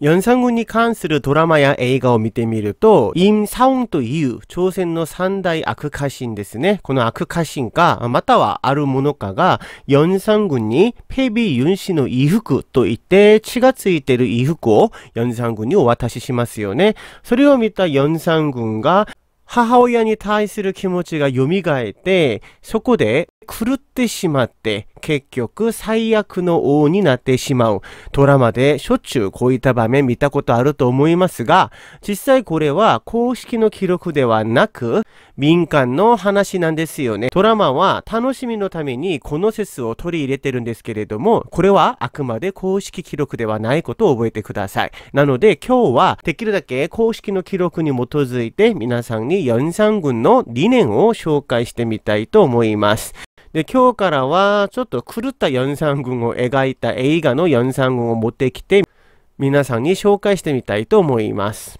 연상軍이関する드라마や映画を見てみると、임사ンという朝鮮の三大悪家臣ですね。この悪化神か、またはあるものかが、연상軍にペビユン氏の衣服と言って、血がついてる衣服を연상軍にお渡ししますよね。それを見た연상軍が、母親に対する気持ちが蘇って、そこで狂ってしまって、結局最悪の王になってしまう。ドラマでしょっちゅうこういった場面見たことあると思いますが、実際これは公式の記録ではなく、民間の話なんですよね。ドラマは楽しみのためにこの説を取り入れてるんですけれども、これはあくまで公式記録ではないことを覚えてください。なので今日はできるだけ公式の記録に基づいて皆さんに4。3軍の理念を紹介してみたいと思います。で、今日からは、ちょっと狂った四三群を描いた映画の四三群を持ってきて、皆さんに紹介してみたいと思います。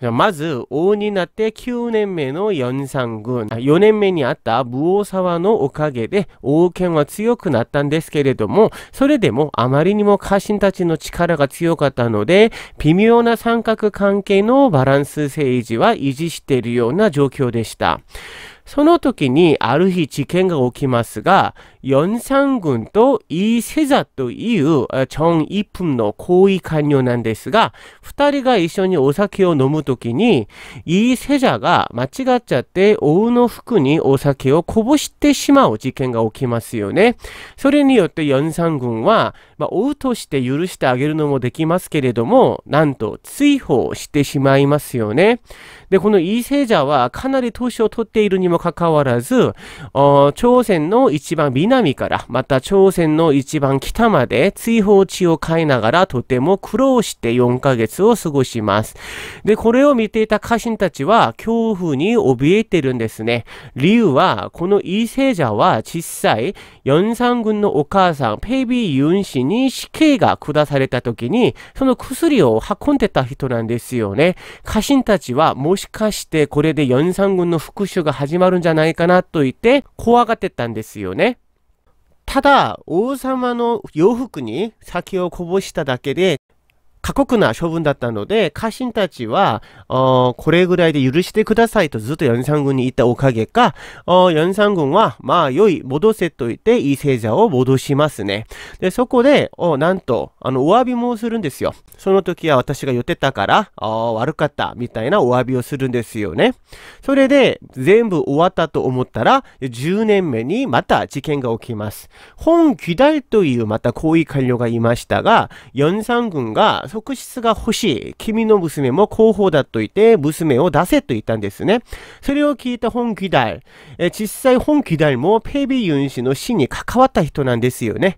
じゃまず、王になって9年目の四三軍。4年目にあった武王沢のおかげで王権は強くなったんですけれども、それでもあまりにも家臣たちの力が強かったので、微妙な三角関係のバランス政治は維持しているような状況でした。その時にある日事件が起きますが、四三軍とイーセザという정一分の行為官僚なんですが、二人が一緒にお酒を飲むときに、イーセザが間違っちゃって王の服にお酒をこぼしてしまう事件が起きますよね。それによって四三軍は、まあ、王として許してあげるのもできますけれども、なんと追放してしまいますよね。で、このイーセザはかなり年を取っているにもかかわらず、朝鮮の一番南からまた朝鮮の一番北まで追放地を変えながらとても苦労して4ヶ月を過ごします。で、これを見ていた家臣たちは恐怖に怯えてるんですね。理由は、この異性者は実際、ヨ三軍のお母さん、ペイビー・ユン氏に死刑が下された時に、その薬を運んでた人なんですよね。家臣たちはもしかしてこれでヨ三軍の復讐が始まるんじゃないかなと言って怖がってたんですよね。ただ、王様の洋服に酒をこぼしただけで、過酷な処分だったので、家臣たちはこれぐらいで許してくださいとずっと연3軍に言ったおかげか、연3軍は、まあ良い、戻せと言っていい聖者を戻しますね。で、そこで、なんと、あの、お詫びもするんですよ。その時は私が寄ってたから、悪かった、みたいなお詫びをするんですよね。それで、全部終わったと思ったら、10年目にまた事件が起きます。本気代というまた行為官僚がいましたが、43軍が、側室が欲しい、君の娘も候補だとといて、娘を出せと言ったんですね。それを聞いた本気だい。え実際本気だいもペビユン氏の死に関わった人なんですよね。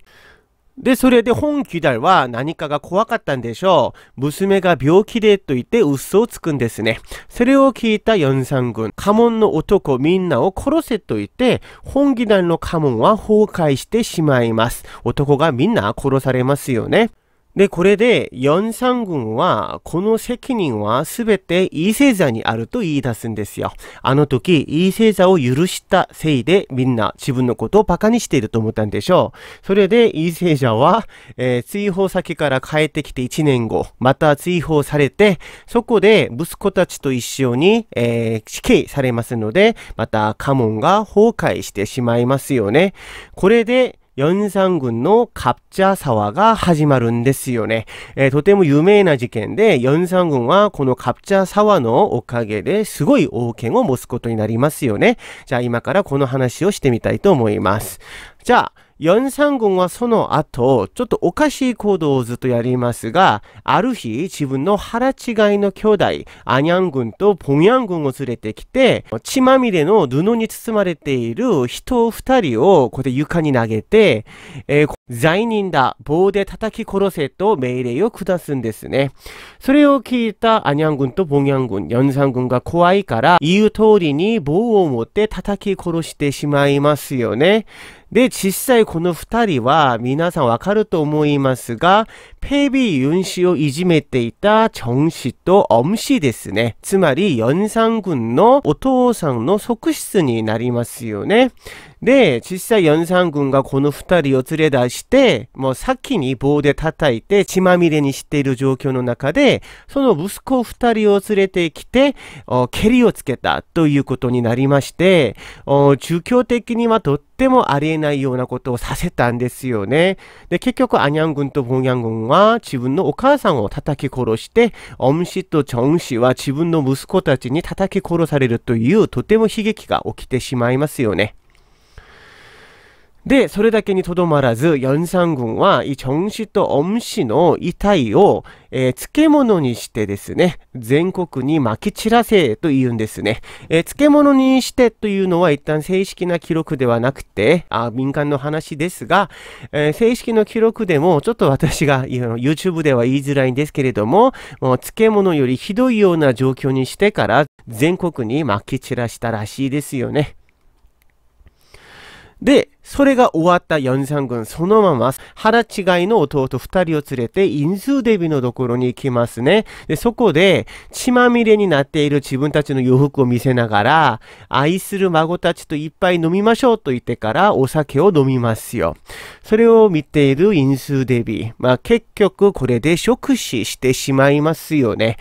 で、それで本気だは何かが怖かったんでしょう。娘が病気でと言って嘘をつくんですね。それを聞いたサン軍、家紋の男みんなを殺せと言って、本気団の家紋は崩壊してしまいます。男がみんな殺されますよね。で、これで4三軍はこの責任はすべていい星座にあると言い出すんですよ。あの時、いい星座を許したせいでみんな自分のことを馬鹿にしていると思ったんでしょう。それで、伊勢星座は、えー、追放先から帰ってきて1年後、また追放されて、そこで息子たちと一緒に、えー、死刑されますので、また家紋が崩壊してしまいますよね。これで、4 3軍のカプチャワが始まるんですよね。えー、とても有名な事件で、43軍はこのカプチャワのおかげですごい王権を持つことになりますよね。じゃあ今からこの話をしてみたいと思います。じゃあ、四三軍はその後、ちょっとおかしい行動をずっとやりますが、ある日、自分の腹違いの兄弟、アニャン軍とポンヤン軍を連れてきて、血まみれの布に包まれている人二人を、こ床に投げて、えー、罪人だ、棒で叩き殺せと命令を下すんですね。それを聞いたアニャン軍とポンヤン軍、ヨンサン軍が怖いから、言う通りに棒を持って叩き殺してしまいますよね。で、実際この二人は皆さんわかると思いますが、ペビユン氏をいじめていたジョン氏とオム氏ですね。つまり、ヨンサン軍のお父さんの側室になりますよね。で、実際ヨンサン軍がこの二人を連れ出して、もう先に棒で叩いて血まみれにしている状況の中で、その息子二人を連れてきて、蹴りをつけたということになりまして、宗教的にはとってもありえないようなことをさせたんですよね。で、結局、アニャン軍とボンヤン軍は自分のお母さんを叩き殺して、オムシとチョン氏は自分の息子たちに叩き殺されるというとても悲劇が起きてしまいますよね。で、それだけにとどまらず、ヨンサン軍は、イ・チョン氏とオム氏の遺体を、えー、漬物にしてですね、全国に撒き散らせと言うんですね。えー、漬物にしてというのは一旦正式な記録ではなくて、あ民間の話ですが、えー、正式の記録でも、ちょっと私が YouTube では言いづらいんですけれども、もう漬物よりひどいような状況にしてから、全国に撒き散らしたらしいですよね。で、それが終わったヨンサン軍、そのまま、腹違いの弟二人を連れて、インスーデビのところに行きますね。で、そこで、血まみれになっている自分たちの洋服を見せながら、愛する孫たちといっぱい飲みましょうと言ってからお酒を飲みますよ。それを見ているインスーデビ。まあ結局これで食死してしまいますよね。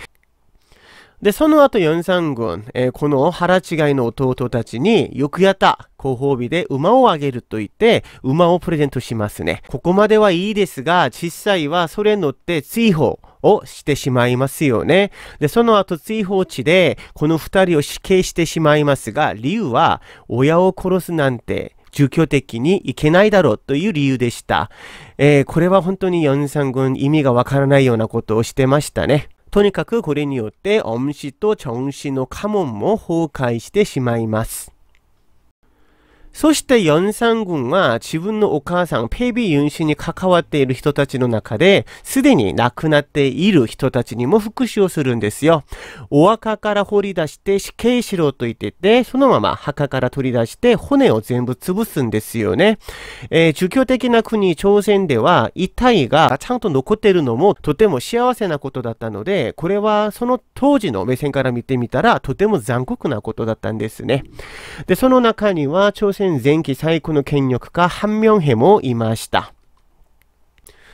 で、その後四三軍、えー、この腹違いの弟たちに、よくやった、ご褒美で馬をあげると言って、馬をプレゼントしますね。ここまではいいですが、実際はそれに乗って追放。をしてしまいますよね。で、その後追放地で、この二人を死刑してしまいますが、理由は、親を殺すなんて、儒教的にいけないだろうという理由でした。えー、これは本当に四三軍意味がわからないようなことをしてましたね。とにかくこれによって恩詞と長詞の家紋も崩壊してしまいます。そしてヨンサン軍は自分のお母さんペビユン氏に関わっている人たちの中で、すでに亡くなっている人たちにも復讐をするんですよ。お墓から掘り出して死刑しろと言ってて、そのまま墓から取り出して骨を全部潰すんですよね。えー、儒教的な国朝鮮では遺体がちゃんと残っているのもとても幸せなことだったので、これはその当時の目線から見てみたらとても残酷なことだったんですね。で、その中には朝鮮前期最古の権力家、半名兵もいました。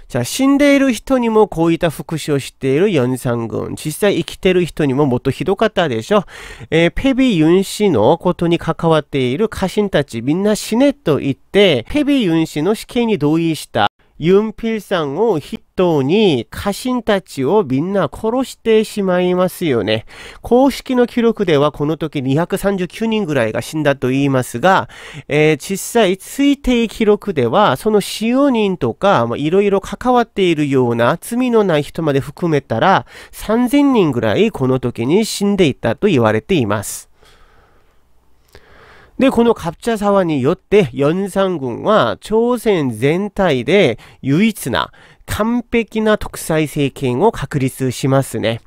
じゃ死んでいる人にもこういった福祉をしているヨンサン軍。実際生きてる人にももっとひどかったでしょ。えー、ペビユン氏のことに関わっている家臣たちみんな死ねと言って、ペビユン氏の死刑に同意した。ユンピルさんを筆頭に家臣たちをみんな殺してしまいますよね。公式の記録ではこの時239人ぐらいが死んだと言いますが、えー、実際推定記録ではその使用人とかいろいろ関わっているような罪のない人まで含めたら3000人ぐらいこの時に死んでいたと言われています。で、この갑자사화によって연산軍は朝鮮全体で唯一な完璧な独裁政権を確立しますね。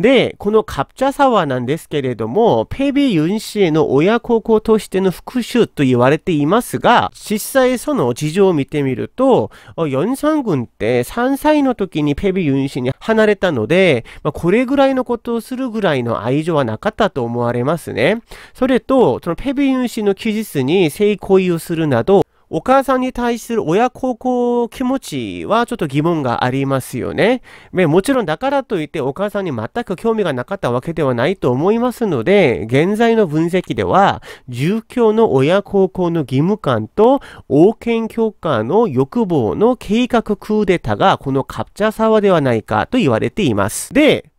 で、このカプチャサワーなんですけれども、ペビユン氏への親孝行としての復讐と言われていますが、実際その事情を見てみると、ヨンサン軍って3歳の時にペビユン氏に離れたので、まあ、これぐらいのことをするぐらいの愛情はなかったと思われますね。それと、そのペビユン氏の期日に性行為をするなど、お母さんに対する親孝行気持ちはちょっと疑問がありますよね。もちろんだからといってお母さんに全く興味がなかったわけではないと思いますので、現在の分析では、住教の親孝行の義務感と王権強化の欲望の計画クーデタがこのカプチャサワではないかと言われています。で、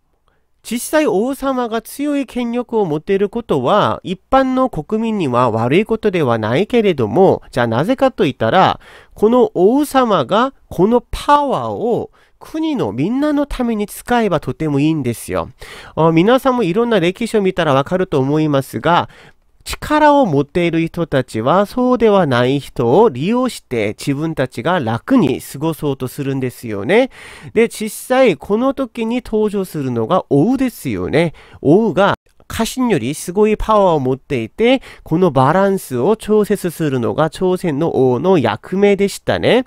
実際王様が強い権力を持っていることは一般の国民には悪いことではないけれども、じゃあなぜかと言ったら、この王様がこのパワーを国のみんなのために使えばとてもいいんですよ。皆さんもいろんな歴史を見たらわかると思いますが、力を持っている人たちはそうではない人を利用して自分たちが楽に過ごそうとするんですよね。で、実際この時に登場するのが王ですよね。王が家臣よりすごいパワーを持っていて、このバランスを調節するのが朝鮮の王の役目でしたね。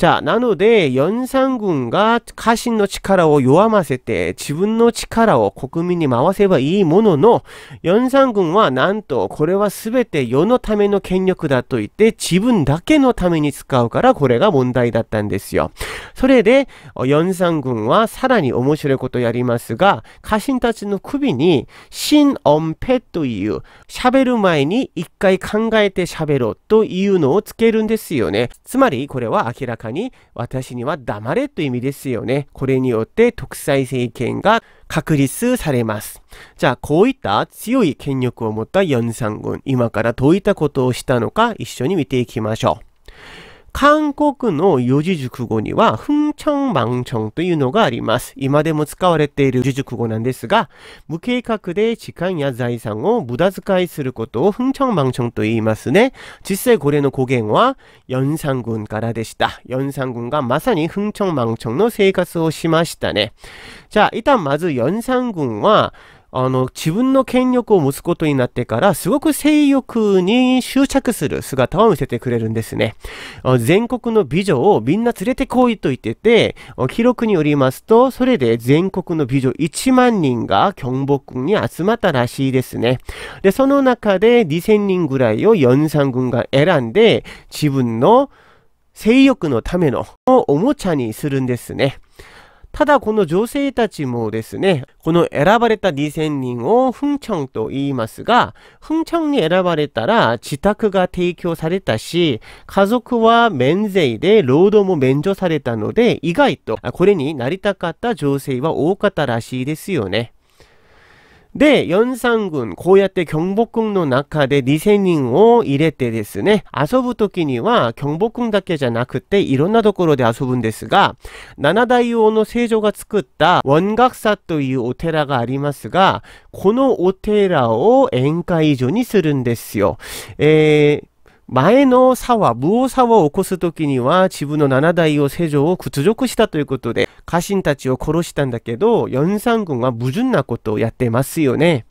じゃあなので、연산軍が家臣の力を弱ませて、自分の力を国民に回せばいいものの、연산軍はなんと、これは全て世のための権力だと言って、自分だけのために使うから、これが問題だったんですよ。それで、연산軍はさらに面白いことをやりますが、家臣たちの首に、新音ペという、喋る前に一回考えて喋ろうというのをつけるんですよね。つまり、これは明らかにに私には黙れという意味ですよね。これによって独裁政権が確立されます。じゃあ、こういった強い権力を持ったヨンサン軍、今からどういったことをしたのか一緒に見ていきましょう。韓国の四字熟語には、噴潮満潮というのがあります。今でも使われている四字熟語なんですが、無計画で時間や財産を無駄遣いすることを噴潮満潮と言いますね。実際これの語源は、연산군からでした。연산군がまさに噴潮満潮の生活をしましたね。じゃあ、一旦まず연산군は、あの、自分の権力を持つことになってから、すごく性欲に執着する姿を見せてくれるんですね。全国の美女をみんな連れてこいと言ってて、記録によりますと、それで全国の美女1万人が京ョ軍に集まったらしいですね。で、その中で2000人ぐらいを四三軍が選んで、自分の性欲のためのおもちゃにするんですね。ただこの女性たちもですね、この選ばれた2000人をフンチョンと言いますが、フンチョンに選ばれたら自宅が提供されたし、家族は免税で労働も免除されたので、意外とこれになりたかった女性は多かったらしいですよね。で、연3群、こうやって경복궁の中で2000人を入れてですね、遊ぶ時には경복궁だけじゃなくていろんなところで遊ぶんですが、七大王の聖女が作った원각사というお寺がありますが、このお寺を宴会所にするんですよ。えー前のは武王沢を起こす時には、自分の七代を世女を屈辱したということで、家臣たちを殺したんだけど、四三軍は矛盾なことをやってますよね。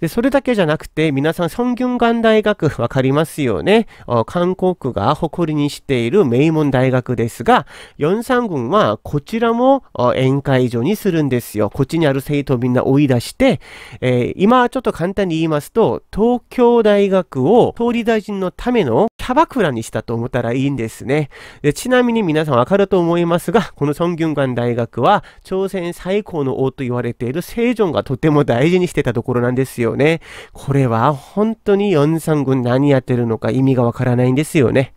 で、それだけじゃなくて、皆さん、ソンギョンガン大学、わかりますよね。韓国が誇りにしている名門大学ですが、ヨンサン軍はこちらも宴会場にするんですよ。こっちにある生徒をみんな追い出して、えー、今ちょっと簡単に言いますと、東京大学を総理大臣のためのキャバクラにしたと思ったらいいんですね。でちなみに皆さんわかると思いますが、このソンギョンガン大学は朝鮮最高の王と言われている聖イジョンがとても大事にしてたところなんですよ。よね。これは本当に4 3軍何やってるのか意味がわからないんですよね。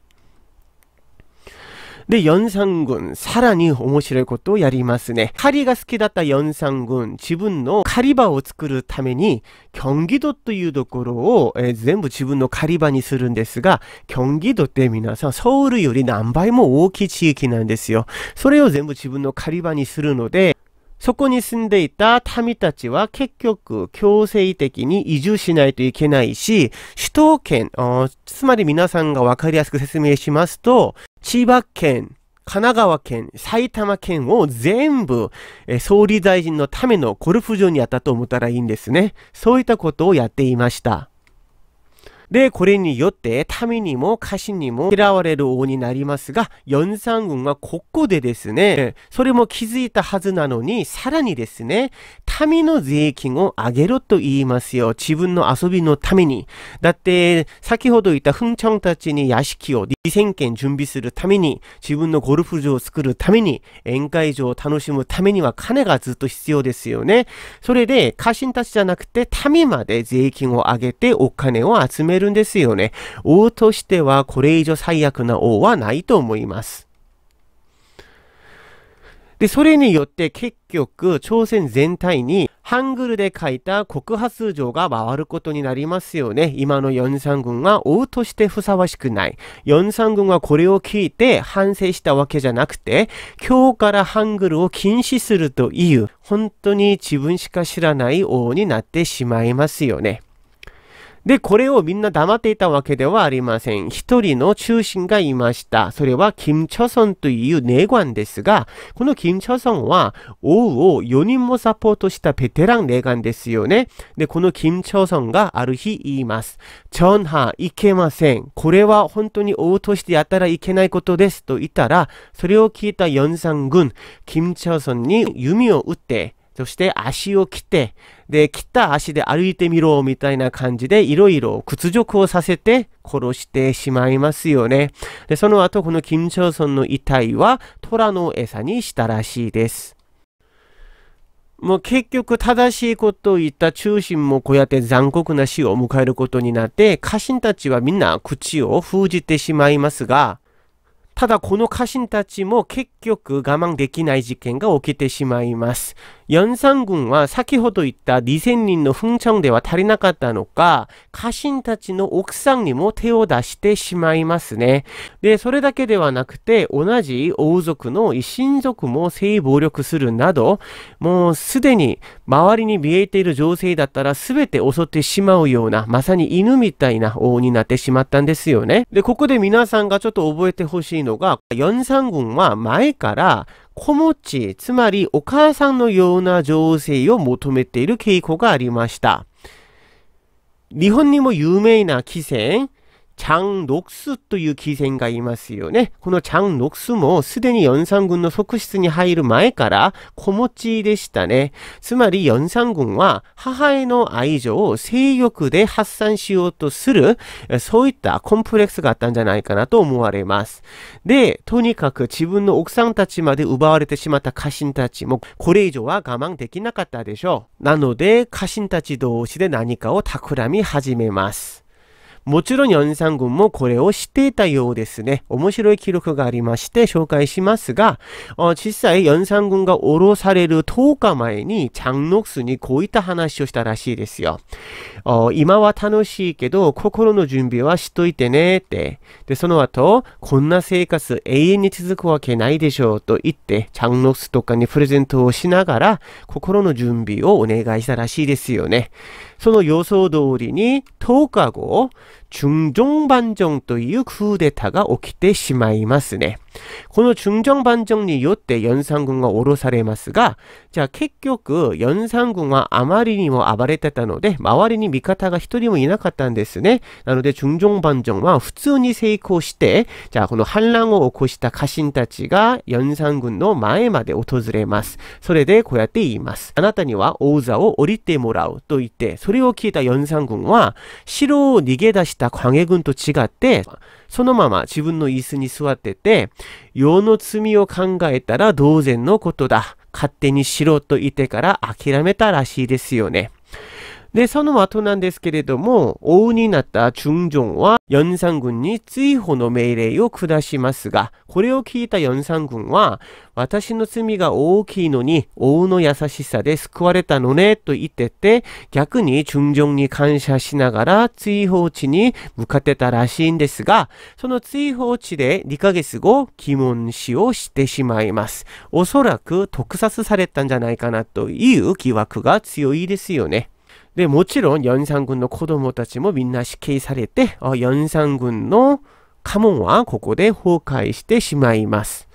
で、43軍、さらに面白いことをやりますね。狩りが好きだった43軍、自分の狩り場を作るために、경기度というところを、えー、全部自分の狩り場にするんですが、경기度って皆さん、ソウルより何倍も大きい地域なんですよ。それを全部自分の狩り場にするので、そこに住んでいた民たちは結局強制的に移住しないといけないし、首都圏、つまり皆さんがわかりやすく説明しますと、千葉県、神奈川県、埼玉県を全部、え総理大臣のためのゴルフ場にあったと思ったらいいんですね。そういったことをやっていました。で、これによって民にも家臣にも嫌われる王になりますが、4。3軍はここでですね、それも気づいたはずなのに、さらにですね、民の税金を上げろと言いますよ。自分の遊びのために。だって、先ほど言った紛争たちに屋敷を2000件準備するために、自分のゴルフ場を作るために、宴会場を楽しむためには金がずっと必要ですよね。それで、家臣たちじゃなくて民まで税金を上げてお金を集めめるんですよね。王としてはこれ以上最悪な王はないと思います。で、それによって結局、朝鮮全体にハングルで書いた告発状が回ることになりますよね。今のヨンサン軍は王としてふさわしくない。ヨンサン軍はこれを聞いて反省したわけじゃなくて、今日からハングルを禁止するという、本当に自分しか知らない王になってしまいますよね。で、これをみんな黙っていたわけではありません。一人の中心がいました。それは金朝鮮という霊ガですが、この金朝鮮は王を4人もサポートしたベテラン霊ガですよね。で、この金朝鮮がある日言います。전하いけません。これは本当に王としてやったらいけないことですと言ったら、それを聞いた四三軍、金朝鮮に弓を打って、そして足を切って、で、切った足で歩いてみろ、みたいな感じで、いろいろ屈辱をさせて殺してしまいますよね。で、その後、この金正恩の遺体は、虎の餌にしたらしいです。もう結局正しいことを言った中心もこうやって残酷な死を迎えることになって、家臣たちはみんな口を封じてしまいますが、ただこの家臣たちも結局我慢できない事件が起きてしまいます。연산軍は先ほど言った2000人の紛争では足りなかったのか、家臣たちの奥さんにも手を出してしまいますね。で、それだけではなくて、同じ王族の親族も性暴力するなど、もうすでに周りに見えている情勢だったら全て襲ってしまうような、まさに犬みたいな王になってしまったんですよね。で、ここで皆さんがちょっと覚えてほしいいのが、4 3軍は前から子持ち、つまりお母さんのような女性を求めている傾向がありました。日本にも有名な棋戦、チャン・ノクスという貴船がいますよね。このチャン・ノクスもすでにサ三軍の側室に入る前から子持ちでしたね。つまりサ三軍は母への愛情を性欲で発散しようとする、そういったコンプレックスがあったんじゃないかなと思われます。で、とにかく自分の奥さんたちまで奪われてしまった家臣たちもこれ以上は我慢できなかったでしょう。なので家臣たち同士で何かを企み始めます。もちろんヨンサン軍もこれを知っていたようですね。面白い記録がありまして紹介しますが、実際ヨンサン軍が降ろされる10日前にチャンノクスにこういった話をしたらしいですよ。今は楽しいけど心の準備はしといてねって。で、その後、こんな生活永遠に続くわけないでしょうと言って、チャンノクスとかにプレゼントをしながら心の準備をお願いしたらしいですよね。 その予想通りに遠く하고 中正반정というクーデタが起きてしまいますね。この中正반정によってヨンサン軍が降ろされますが、じゃあ結局、ヨンサン軍はあまりにも暴れてたので、周りに味方が一人もいなかったんですね。なので、中正반정は普通に成功して、じゃあこの反乱を起こした家臣たちがヨンサン軍の前まで訪れます。それでこうやって言います。あなたには王座を降りてもらうと言って、それを聞いたヨンサン軍は、城を逃げ出したた影軍と違って、そのまま自分の椅子に座ってて、世の罪を考えたら同然のことだ。勝手にしろと言ってから諦めたらしいですよね。で、その後なんですけれども、王になった中将は연산군に追放の命令を下しますが、これを聞いた연산軍は、私の罪が大きいのに、王の優しさで救われたのね、と言ってて、逆に中将に感謝しながら追放地に向かってたらしいんですが、その追放地で2ヶ月後、疑問死をしてしまいます。おそらく特撮されたんじゃないかなという疑惑が強いですよね。で、もちろん、ヨンサン軍の子供たちもみんな死刑されて、ヨンサン軍の家紋はここで崩壊してしまいます。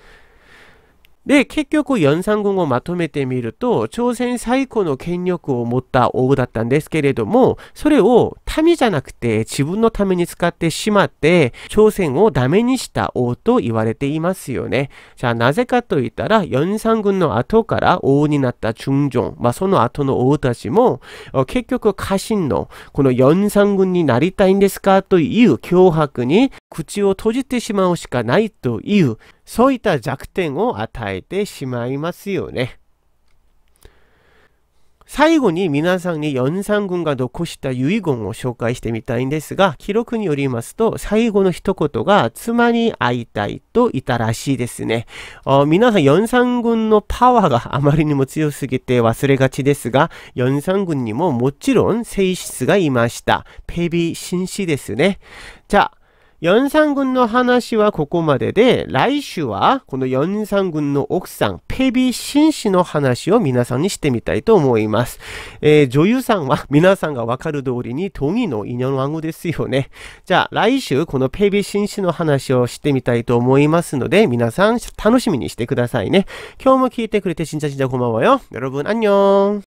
で、結局、ヨンサン軍をまとめてみると、朝鮮最古の権力を持った王だったんですけれども、それを民じゃなくて自分のために使ってしまって、朝鮮をダメにした王と言われていますよね。じゃあ、なぜかと言ったら、ヨンサン軍の後から王になった中将、まあ、その後の王たちも、結局、家臣のこのヨンサン軍になりたいんですかという脅迫に口を閉じてしまうしかないという、そういった弱点を与えてしまいますよね。最後に皆さんに4。3軍が残した遺言を紹介してみたいんですが、記録によりますと、最後の一言が、妻に会いたいといたらしいですね。皆さん4。3軍のパワーがあまりにも強すぎて忘れがちですが、4。3軍にももちろん性質がいました。ペビ紳士ですね。じゃあ、サン軍の話はここまでで、来週はこのサン軍の奥さん、ペビシン氏の話を皆さんにしてみたいと思います。えー、女優さんは皆さんがわかる通りに동의の인연왕후ですよね。じゃあ来週このペビシン氏の話をしてみたいと思いますので、皆さん楽しみにしてくださいね。今日も聞いてくれて진짜진짜ばんはよ。여러분안 녕。